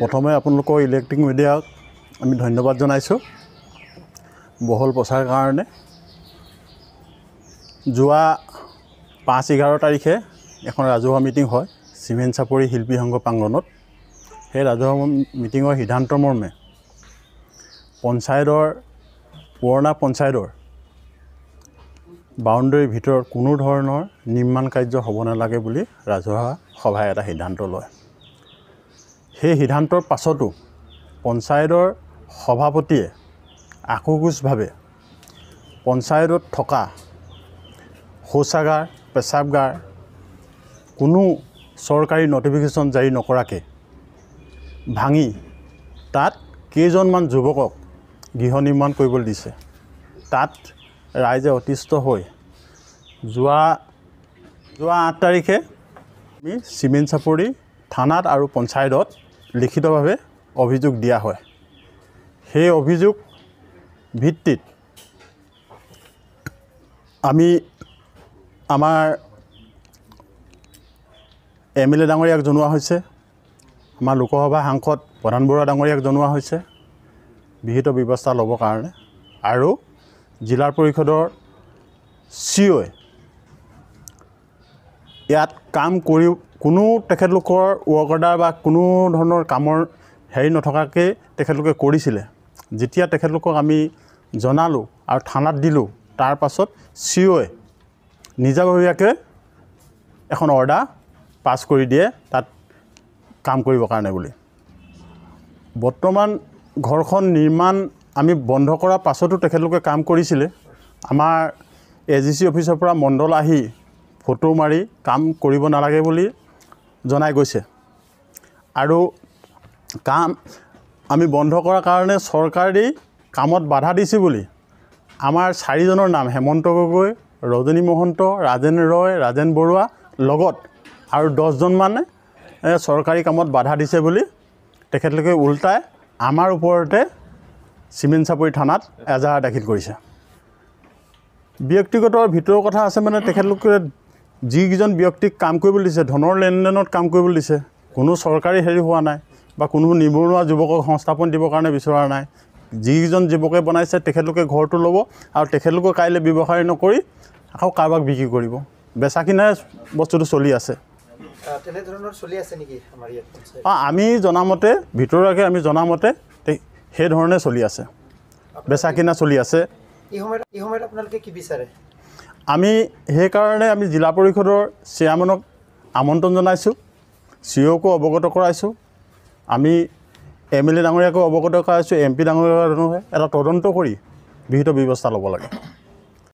প্ৰথমে আপোনালোকৰ ইলেক্ট্ৰিক মিডিয়াক আমি ধন্যবাদ জনাইছোঁ বহল প্ৰচাৰ কাৰণে যোৱা পাঁচ এঘাৰ তাৰিখে এখন ৰাজহুৱা মিটিং হয় চিমেণ্ট চাপৰি শিল্পী সংঘ প্ৰাংগণত সেই ৰাজহুৱা মিটিঙৰ সিদ্ধান্ত মৰ্মে পঞ্চায়তৰ পুৰণা পঞ্চায়তৰ বাউণ্ডেৰীৰ ভিতৰত কোনো ধৰণৰ নিৰ্মাণ কাৰ্য হ'ব নালাগে বুলি ৰাজহুৱা সভাই এটা সিদ্ধান্ত লয় সেই সিদ্ধান্তৰ পাছতো পঞ্চায়তৰ সভাপতিয়ে আকোকোচভাৱে পঞ্চায়তত থকা শৌচাগাৰ পেচাবগাৰ কোনো চৰকাৰী ন'টিফিকেশ্যন জাৰি নকৰাকৈ ভাঙি তাত কেইজনমান যুৱকক গৃহ নিৰ্মাণ কৰিবলৈ দিছে তাত ৰাইজে অতিষ্ঠ হৈ যোৱা যোৱা আঠ তাৰিখে আমি চিমেণ্ট চাপৰি থানাত আৰু পঞ্চায়তত লিখিতভাৱে অভিযোগ দিয়া হয় সেই অভিযোগ ভিত্তিত আমি আমাৰ এম এল এ ডাঙৰীয়াক জনোৱা হৈছে আমাৰ লোকসভা সাংসদ প্ৰধান বৰুৱা ডাঙৰীয়াক জনোৱা হৈছে বিহিত ব্যৱস্থা ল'বৰ কাৰণে আৰু জিলা পৰিষদৰ চি অ' ইয়াত কাম কৰি কোনো তেখেতলোকৰ ৱৰ্ক অৰ্ডাৰ বা কোনো ধৰণৰ কামৰ হেৰি নথকাকৈ তেখেতলোকে কৰিছিলে যেতিয়া তেখেতলোকক আমি জনালোঁ আৰু থানাত দিলোঁ তাৰ পাছত চি অ'ই নিজাববীয়াকৈ এখন অৰ্ডাৰ পাছ কৰি দিয়ে তাত কাম কৰিবৰ কাৰণে বুলি বৰ্তমান ঘৰখন নিৰ্মাণ আমি বন্ধ কৰাৰ পাছতো তেখেতলোকে কাম কৰিছিলে আমাৰ এ জি চি অফিচৰ পৰা মণ্ডল আহি ফটো মাৰি কাম কৰিব নালাগে বুলি জনাই গৈছে আৰু কাম আমি বন্ধ কৰাৰ কাৰণে চৰকাৰী কামত বাধা দিছে বুলি আমাৰ চাৰিজনৰ নাম হেমন্ত গগৈ ৰজনী মহন্ত ৰাজেন ৰয় ৰাজেন বৰুৱা লগত আৰু দহজনমানে চৰকাৰী কামত বাধা দিছে বুলি তেখেতলোকে ওলটাই আমাৰ ওপৰতে চিমেন চাপৰি থানাত এজাহাৰ দাখিল কৰিছে ব্যক্তিগত ভিতৰৰ কথা আছে মানে তেখেতলোকে যিকেইজন ব্যক্তিক কাম কৰিবলৈ দিছে ধনৰ লেনদেনত কাম কৰিবলৈ দিছে কোনো চৰকাৰী হেৰি হোৱা নাই বা কোনো নিবনুৱা যুৱকক সংস্থাপন দিবৰ কাৰণে বিচৰা নাই যিকেইজন যুৱকে বনাইছে তেখেতলোকে ঘৰটো ল'ব আৰু তেখেতলোকে কাইলৈ ব্যৱসায় নকৰি আকৌ কাৰোবাক বিক্ৰী কৰিব বেচা কিনাই বস্তুটো চলি আছে অঁ আমি জনামতে ভিতৰুৱাকৈ আমি জনামতে সেইধৰণে চলি আছে বেচা কিনা চলি আছে আমি সেইকাৰণে আমি জিলা পৰিষদৰ চেয়াৰমেনক আমন্ত্ৰণ জনাইছোঁ চি অ'কো অৱগত কৰাইছোঁ আমি এম এল এ ডাঙৰীয়াকো অৱগত কৰাইছোঁ এম পি ডাঙৰীয়াকো এটা তদন্ত কৰি বিহিত ব্যৱস্থা ল'ব লাগে